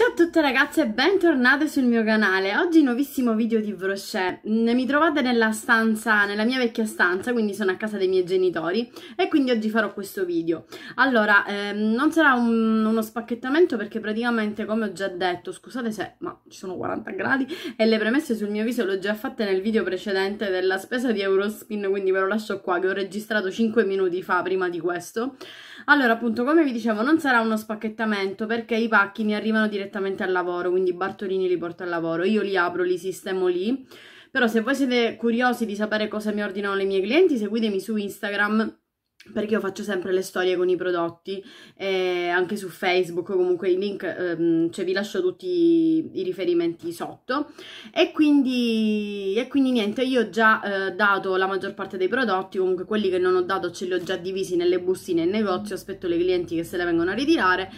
Ciao a tutte ragazze e bentornate sul mio canale, oggi nuovissimo video di Vrochet, mm, mi trovate nella stanza, nella mia vecchia stanza, quindi sono a casa dei miei genitori e quindi oggi farò questo video. Allora, ehm, non sarà un, uno spacchettamento perché praticamente come ho già detto, scusate se, ma ci sono 40 gradi e le premesse sul mio viso le ho già fatte nel video precedente della spesa di Eurospin, quindi ve lo lascio qua che ho registrato 5 minuti fa prima di questo. Allora appunto come vi dicevo non sarà uno spacchettamento perché i pacchi mi arrivano direttamente direttamente al lavoro, quindi Bartolini li porto al lavoro, io li apro, li sistemo lì, però se voi siete curiosi di sapere cosa mi ordinano le mie clienti, seguitemi su Instagram perché io faccio sempre le storie con i prodotti, eh, anche su Facebook, comunque i link, ehm, cioè vi lascio tutti i, i riferimenti sotto. E quindi, e quindi, niente, io ho già eh, dato la maggior parte dei prodotti, comunque quelli che non ho dato ce li ho già divisi nelle bustine in negozio, aspetto le clienti che se le vengono a ritirare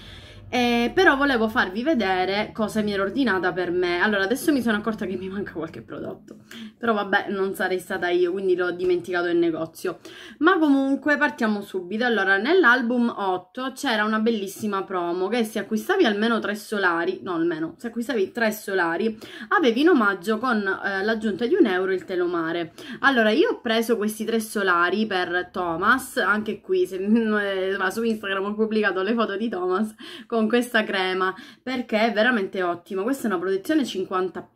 eh, però volevo farvi vedere cosa mi ero ordinata per me. Allora, adesso mi sono accorta che mi manca qualche prodotto. Però vabbè, non sarei stata io, quindi l'ho dimenticato in negozio. Ma comunque partiamo subito. Allora, nell'album 8 c'era una bellissima promo che se acquistavi almeno tre solari, no almeno, se acquistavi tre solari, avevi in omaggio con eh, l'aggiunta di un euro il telomare. Allora, io ho preso questi tre solari per Thomas, anche qui, se, eh, su Instagram ho pubblicato le foto di Thomas con con questa crema perché è veramente ottimo. Questa è una protezione 50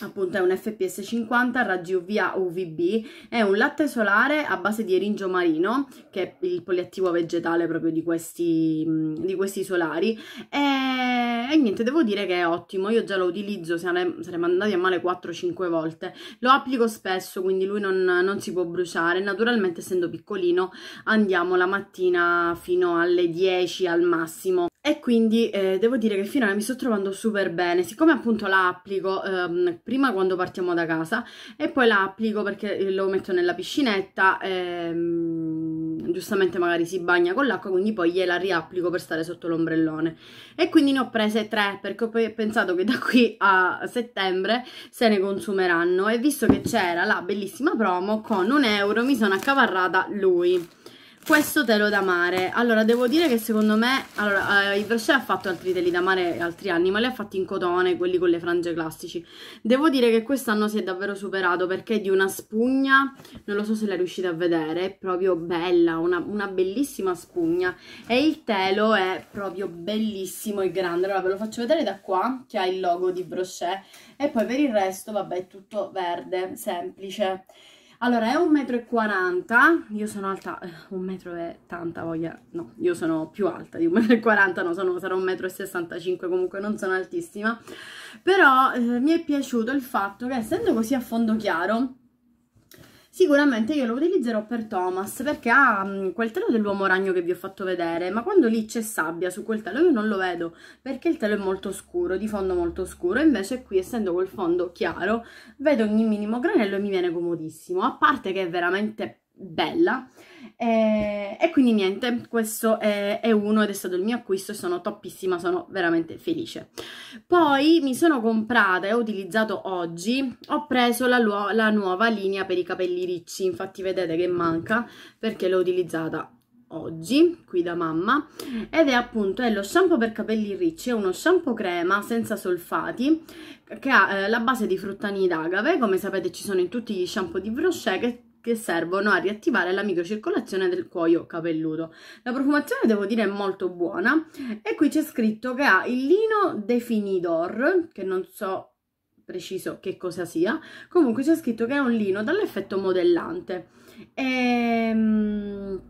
appunto è un FPS 50 raggi UVA UVB, è un latte solare a base di eringio marino, che è il poliattivo vegetale proprio di questi, mm, di questi solari, e, e, niente, devo dire che è ottimo, io già lo utilizzo, saremmo andati a male 4-5 volte, lo applico spesso, quindi lui non, non si può bruciare, naturalmente essendo piccolino andiamo la mattina fino alle 10 al massimo e quindi eh, devo dire che finora mi sto trovando super bene, siccome appunto la applico ehm, prima quando partiamo da casa e poi la applico perché eh, lo metto nella piscinetta, ehm, giustamente magari si bagna con l'acqua, quindi poi gliela riapplico per stare sotto l'ombrellone. E quindi ne ho prese tre perché ho pensato che da qui a settembre se ne consumeranno e visto che c'era la bellissima promo con un euro mi sono accavarrata lui questo telo da mare allora devo dire che secondo me allora eh, il Brochet ha fatto altri teli da mare altri anni ma li ha fatti in cotone quelli con le frange classici devo dire che quest'anno si è davvero superato perché è di una spugna non lo so se la riuscite a vedere è proprio bella una, una bellissima spugna e il telo è proprio bellissimo e grande allora ve lo faccio vedere da qua che ha il logo di Brochet e poi per il resto vabbè è tutto verde semplice allora, è 1,40 m, io sono alta, eh, metro 1,80 tanta voglia, no, io sono più alta di 1,40 m, no, sono, sarò 1,65 m, comunque non sono altissima, però eh, mi è piaciuto il fatto che essendo così a fondo chiaro, Sicuramente io lo utilizzerò per Thomas perché ha mm, quel telo dell'uomo ragno che vi ho fatto vedere, ma quando lì c'è sabbia su quel telo io non lo vedo perché il telo è molto scuro, di fondo molto scuro, invece qui essendo col fondo chiaro vedo ogni minimo granello e mi viene comodissimo, a parte che è veramente bella e, eh, e quindi niente, questo è, è, uno ed è stato il mio acquisto e sono toppissima, sono veramente felice. Poi mi sono comprata e ho utilizzato oggi, ho preso la, la nuova linea per i capelli ricci, infatti vedete che manca perché l'ho utilizzata oggi qui da mamma ed è appunto è lo shampoo per capelli ricci è uno shampoo crema senza solfati che ha eh, la base di fruttani d'agave come sapete ci sono in tutti gli shampoo di brochet che che servono a riattivare la microcircolazione del cuoio capelluto. La profumazione devo dire è molto buona e qui c'è scritto che ha il lino definidor, che non so preciso che cosa sia, comunque c'è scritto che è un lino dall'effetto modellante. Ehm...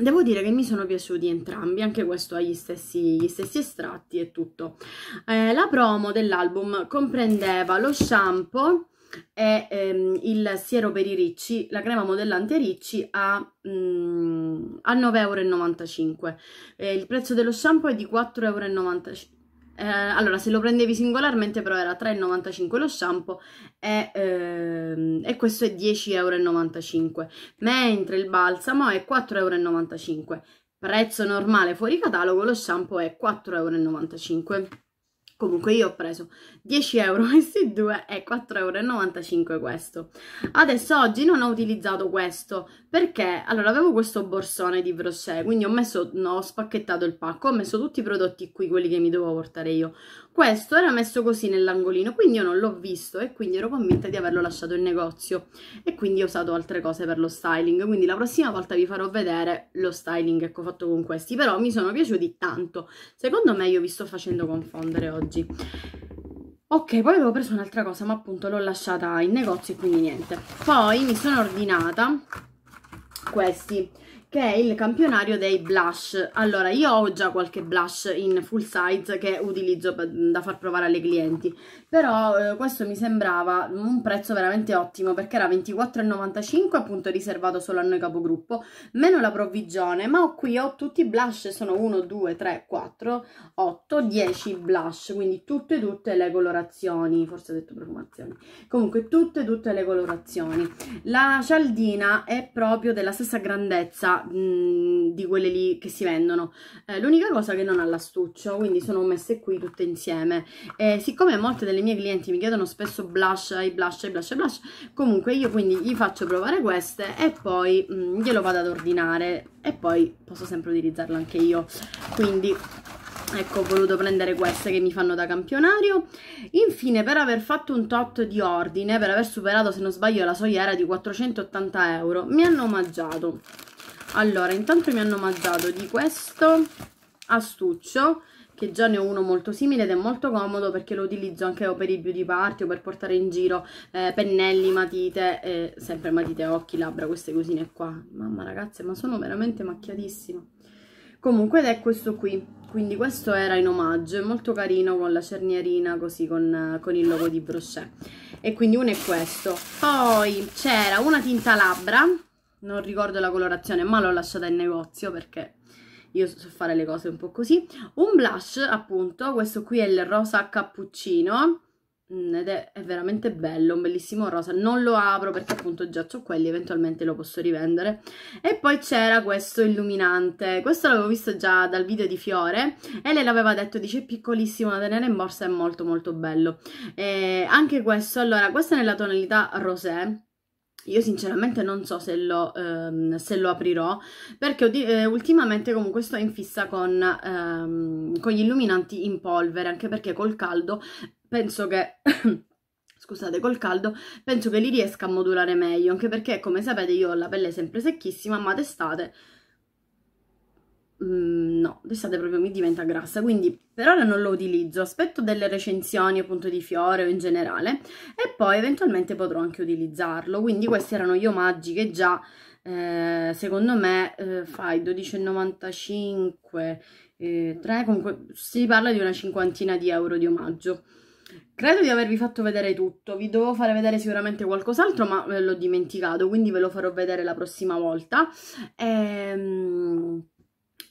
Devo dire che mi sono piaciuti entrambi, anche questo ha gli stessi, gli stessi estratti e tutto. Eh, la promo dell'album comprendeva lo shampoo è ehm, il siero per i ricci, la crema modellante ricci a, mm, a 9,95 euro. Eh, il prezzo dello shampoo è di 4,95 euro. Eh, allora, se lo prendevi singolarmente, però era 3,95 lo shampoo e, ehm, e questo è 10,95 euro, mentre il balsamo è 4,95 euro. Prezzo normale fuori catalogo, lo shampoo è 4,95 euro. Comunque io ho preso 10 euro questi due e 4,95 euro questo. Adesso oggi non ho utilizzato questo perché allora avevo questo borsone di brochet, quindi ho messo, no, ho spacchettato il pacco, ho messo tutti i prodotti qui, quelli che mi dovevo portare io questo era messo così nell'angolino, quindi io non l'ho visto e quindi ero convinta di averlo lasciato in negozio e quindi ho usato altre cose per lo styling, quindi la prossima volta vi farò vedere lo styling che ho ecco, fatto con questi, però mi sono piaciuti tanto, secondo me io vi sto facendo confondere oggi. Ok, poi avevo preso un'altra cosa, ma appunto l'ho lasciata in negozio e quindi niente. Poi mi sono ordinata questi che è il campionario dei blush. Allora, io ho già qualche blush in full size che utilizzo da far provare alle clienti, però eh, questo mi sembrava un prezzo veramente ottimo perché era 24,95 appunto riservato solo a noi capogruppo, meno la provvigione, ma ho qui ho tutti i blush, sono 1, 2, 3, 4, 8, 10 blush, quindi tutte tutte le colorazioni, forse ho detto profumazioni, comunque tutte tutte le colorazioni. La cialdina è proprio della stessa grandezza di quelle lì che si vendono. Eh, L'unica cosa che non ha l'astuccio, quindi sono messe qui tutte insieme. E siccome molte delle mie clienti mi chiedono spesso blush, ai blush, ai blush, ai blush, comunque io quindi gli faccio provare queste e poi mh, glielo vado ad ordinare e poi posso sempre utilizzarlo anche io. Quindi ecco ho voluto prendere queste che mi fanno da campionario infine per aver fatto un tot di ordine per aver superato se non sbaglio la soglia era di 480 euro mi hanno omaggiato allora intanto mi hanno mandato di questo astuccio che già ne ho uno molto simile ed è molto comodo perché lo utilizzo anche per i beauty party o per portare in giro eh, pennelli, matite, eh, sempre matite, occhi, labbra, queste cosine qua. Mamma ragazze, ma sono veramente macchiatissima. Comunque ed è questo qui, quindi questo era in omaggio, è molto carino con la cernierina così con, con il logo di Brochet. E quindi uno è questo. Poi c'era una tinta labbra non ricordo la colorazione ma l'ho lasciata in negozio perché io so fare le cose un po' così un blush appunto questo qui è il rosa cappuccino mm, ed è, è veramente bello, un bellissimo rosa, non lo apro perché appunto già ho quelli, eventualmente lo posso rivendere e poi c'era questo illuminante, questo l'avevo visto già dal video di Fiore e lei l'aveva detto, dice piccolissimo da tenere in borsa, è molto molto bello e anche questo, allora questo è nella tonalità rosé io sinceramente non so se lo, ehm, se lo aprirò perché eh, ultimamente comunque sto in fissa con, ehm, con gli illuminanti in polvere anche perché col caldo penso che... scusate, col caldo, penso che li riesca a modulare meglio, anche perché come sapete io ho la pelle sempre secchissima, ma d'estate Mm, no, d'estate proprio mi diventa grassa, quindi per ora non lo utilizzo, aspetto delle recensioni appunto di fiore o in generale e poi eventualmente potrò anche utilizzarlo, quindi questi erano gli omaggi che già eh, secondo me eh, fai 12,95, 3, eh, comunque si parla di una cinquantina di euro di omaggio. Credo di avervi fatto vedere tutto, vi dovevo fare vedere sicuramente qualcos'altro ma eh, l'ho dimenticato, quindi ve lo farò vedere la prossima volta. Ehm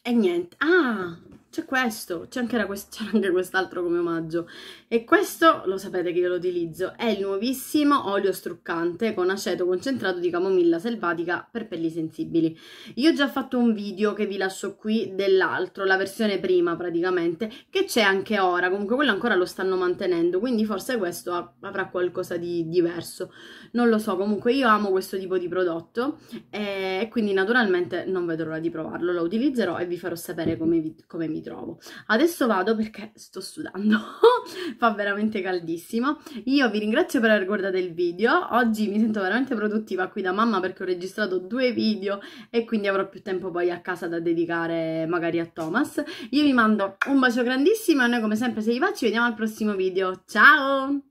e niente. Ah, c'è questo, c'è anche, quest quest'altro come omaggio. E questo, lo sapete che io lo utilizzo, è il nuovissimo olio struccante con aceto concentrato di camomilla selvatica per pelli sensibili. Io ho già fatto un video che vi lascio qui dell'altro, la versione prima praticamente, che c'è anche ora, comunque quello ancora lo stanno mantenendo, quindi forse questo avrà qualcosa di diverso. Non lo so, comunque io amo questo tipo di prodotto eh, e quindi naturalmente non vedo l'ora di provarlo, lo utilizzerò e vi farò sapere come, vi, come mi mi trovo. Adesso vado perché sto sudando, fa veramente caldissimo. Io vi ringrazio per aver guardato il video, oggi mi sento veramente produttiva qui da mamma perché ho registrato due video e quindi avrò più tempo poi a casa da dedicare magari a Thomas. Io vi mando un bacio grandissimo e noi come sempre se vi va ci vediamo al prossimo video. Ciao!